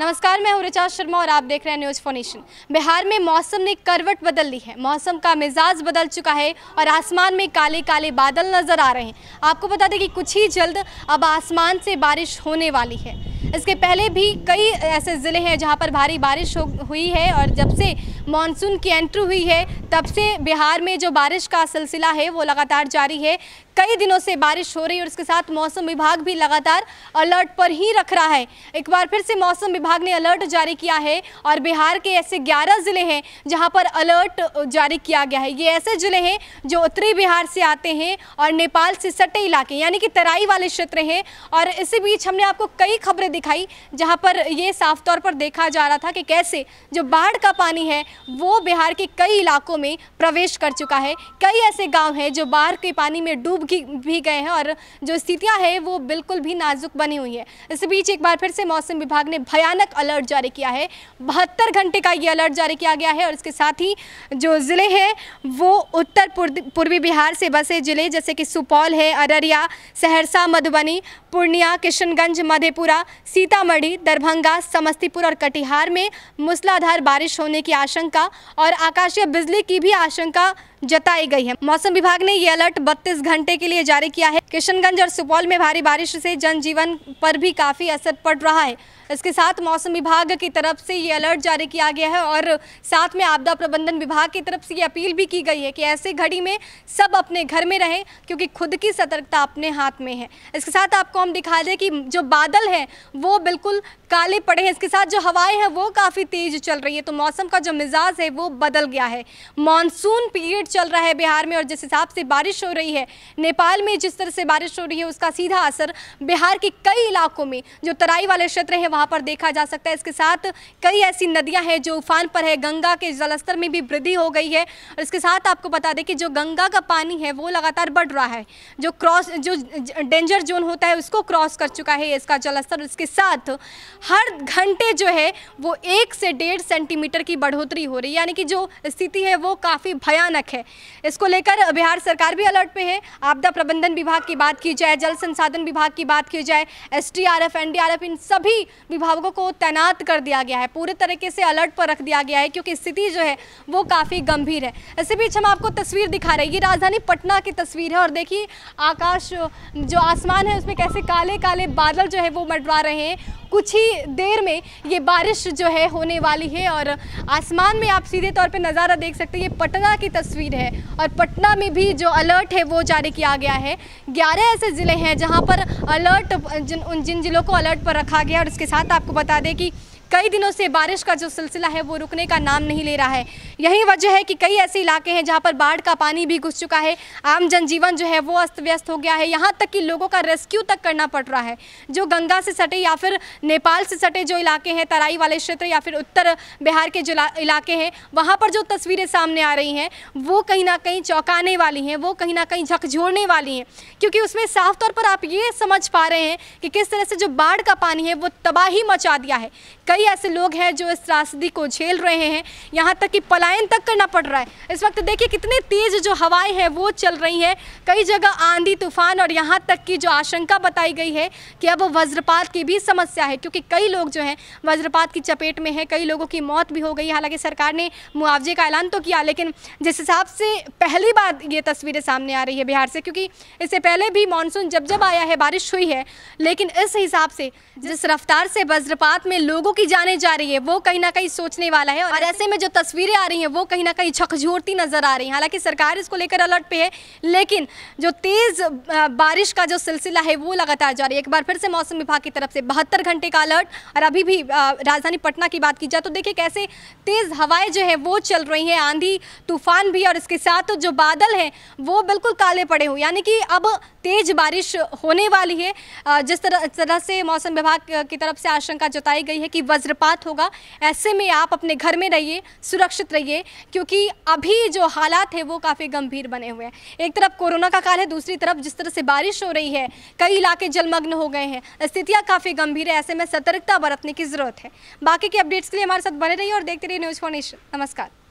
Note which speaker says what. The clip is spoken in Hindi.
Speaker 1: नमस्कार मैं हूँ ऋचा शर्मा और आप देख रहे हैं न्यूज फोनेशन बिहार में मौसम ने करवट बदल ली है मौसम का मिजाज बदल चुका है और आसमान में काले काले बादल नजर आ रहे हैं आपको बता दें कि कुछ ही जल्द अब आसमान से बारिश होने वाली है इसके पहले भी कई ऐसे ज़िले हैं जहां पर भारी बारिश हुई है और जब से मानसून की एंट्री हुई है तब से बिहार में जो बारिश का सिलसिला है वो लगातार जारी है कई दिनों से बारिश हो रही है और इसके साथ मौसम विभाग भी लगातार अलर्ट पर ही रख रहा है एक बार फिर से मौसम विभाग ने अलर्ट जारी किया है और बिहार के ऐसे 11 ज़िले हैं जहां पर अलर्ट जारी किया गया है ये ऐसे ज़िले हैं जो उत्तरी बिहार से आते हैं और नेपाल से सटे इलाके यानी कि तराई वाले क्षेत्र हैं और इसी बीच हमने आपको कई खबरें तस्वीरें दिखाई जहां पर ये साफ तौर पर देखा जा रहा था कि कैसे जो बाढ़ का पानी है वो बिहार के कई इलाकों में प्रवेश कर चुका है कई ऐसे गांव हैं जो बाढ़ के पानी में डूब भी गए हैं और जो स्थितियाँ हैं वो बिल्कुल भी नाजुक बनी हुई है इस बीच एक बार फिर से मौसम विभाग ने भयानक अलर्ट जारी किया है बहत्तर घंटे का ये अलर्ट जारी किया गया है और इसके साथ ही जो ज़िले हैं वो उत्तर पूर्वी बिहार से बसे ज़िले जैसे कि सुपौल है अररिया सहरसा मधुबनी पूर्णिया किशनगंज मधेपुरा सीतामढ़ी दरभंगा समस्तीपुर और कटिहार में मूसलाधार बारिश होने की आशंका और आकाशीय बिजली की भी आशंका जताई गई है मौसम विभाग ने ये अलर्ट बत्तीस घंटे के लिए जारी किया है किशनगंज और सुपौल में भारी बारिश से जनजीवन पर भी काफ़ी असर पड़ रहा है इसके साथ मौसम विभाग की तरफ से ये अलर्ट जारी किया गया है और साथ में आपदा प्रबंधन विभाग की तरफ से ये अपील भी की गई है कि ऐसे घड़ी में सब अपने घर में रहें क्योंकि खुद की सतर्कता अपने हाथ में है इसके साथ आपको हम दिखा दें कि जो बादल हैं वो बिल्कुल काले पड़े हैं इसके साथ जो हवाएं हैं वो काफ़ी तेज़ चल रही है तो मौसम का जो मिजाज है वो बदल गया है मानसून पीरियड चल रहा है बिहार में और जिस हिसाब से बारिश हो रही है नेपाल में जिस तरह से बारिश हो रही है उसका सीधा असर बिहार के कई इलाकों में जो तराई वाले क्षेत्र हैं वहाँ पर देखा जा सकता है इसके साथ कई ऐसी नदियाँ हैं जो उफान पर है गंगा के जलस्तर में भी वृद्धि हो गई है और इसके साथ आपको बता दें कि जो गंगा का पानी है वो लगातार बढ़ रहा है जो क्रॉस जो डेंजर जोन होता है उसको क्रॉस कर चुका है इसका जलस्तर इसके साथ हर घंटे जो है वो एक से डेढ़ सेंटीमीटर की बढ़ोतरी हो रही है यानी कि जो स्थिति है वो काफ़ी भयानक है है इसको लेकर बिहार सरकार भी अलर्ट पे है आपदा प्रबंधन विभाग की बात की जाए जल संसाधन विभाग की बात की जाए S T R F N D R F इन सभी विभागों को तैनात कर दिया गया है पूरे तरीके से अलर्ट पर रख दिया गया है क्योंकि स्थिति जो है वो काफ़ी गंभीर है इसी बीच हम आपको तस्वीर दिखा रहे हैं ये राजधानी पटना की तस्वीर है और देखिए आकाश जो आसमान है उसमें कैसे काले काले बादल जो है वो मंडरा रहे हैं कुछ ही देर में ये बारिश जो है होने वाली है और आसमान में आप सीधे तौर पे नज़ारा देख सकते हैं ये पटना की तस्वीर है और पटना में भी जो अलर्ट है वो जारी किया गया है ग्यारह ऐसे ज़िले हैं जहाँ पर अलर्ट जिन उन जिन ज़िलों को अलर्ट पर रखा गया और इसके साथ आपको बता दें कि कई दिनों से बारिश का जो सिलसिला है वो रुकने का नाम नहीं ले रहा है यही वजह है कि कई ऐसे इलाके हैं जहाँ पर बाढ़ का पानी भी घुस चुका है आम जनजीवन जो है वो अस्त व्यस्त हो गया है यहाँ तक कि लोगों का रेस्क्यू तक करना पड़ रहा है जो गंगा से सटे या फिर नेपाल से सटे जो इलाके हैं तराई वाले क्षेत्र या फिर उत्तर बिहार के जो इलाके हैं वहाँ पर जो तस्वीरें सामने आ रही हैं वो कहीं ना कहीं चौंकाने वाली हैं वो कहीं ना कहीं झकझोरने वाली हैं क्योंकि उसमें साफ तौर पर आप ये समझ पा रहे हैं कि किस तरह से जो बाढ़ का पानी है वो तबाही मचा दिया है कई कई ऐसे लोग हैं जो इस त्रासदी को झेल रहे हैं यहाँ तक कि पलायन तक करना पड़ रहा है इस वक्त देखिए कितनी तेज़ जो हवाएं हैं वो चल रही हैं कई जगह आंधी तूफान और यहाँ तक की जो आशंका बताई गई है कि अब वज्रपात की भी समस्या है क्योंकि कई लोग जो हैं वज्रपात की चपेट में हैं कई लोगों की मौत भी हो गई हालांकि सरकार ने मुआवजे का ऐलान तो किया लेकिन जिस हिसाब से पहली बार ये तस्वीरें सामने आ रही है बिहार से क्योंकि इससे पहले भी मानसून जब जब आया है बारिश हुई है लेकिन इस हिसाब से जिस रफ्तार से वज्रपात में लोगों की जाने जा रही है वो कहीं ना कहीं सोचने वाला है और ऐसे में जो तस्वीरें आ रही हैं वो कहीं ना कहीं छकझोरती नजर आ रही हैं हालांकि सरकार इसको लेकर अलर्ट पे है लेकिन जो तेज़ बारिश का जो सिलसिला है वो लगातार जारी है एक बार फिर से मौसम विभाग की तरफ से बहत्तर घंटे का अलर्ट और अभी भी राजधानी पटना की बात की जाए तो देखिए कैसे तेज़ हवाएं जो है वो चल रही है आंधी तूफान भी और इसके साथ जो बादल हैं वो बिल्कुल काले पड़े हुए यानी कि अब तेज़ बारिश होने वाली है जिस तरह तरह से मौसम विभाग की तरफ से आशंका जताई गई है कि वज्रपात होगा ऐसे में आप अपने घर में रहिए सुरक्षित रहिए क्योंकि अभी जो हालात है वो काफ़ी गंभीर बने हुए हैं एक तरफ कोरोना का काल है दूसरी तरफ जिस तरह से बारिश हो रही है कई इलाके जलमग्न हो गए हैं स्थितियाँ काफ़ी गंभीर है ऐसे में सतर्कता बरतने की ज़रूरत है बाकी के अपडेट्स के लिए हमारे साथ बने रहिए और देखते रहिए न्यूज़ फॉर नमस्कार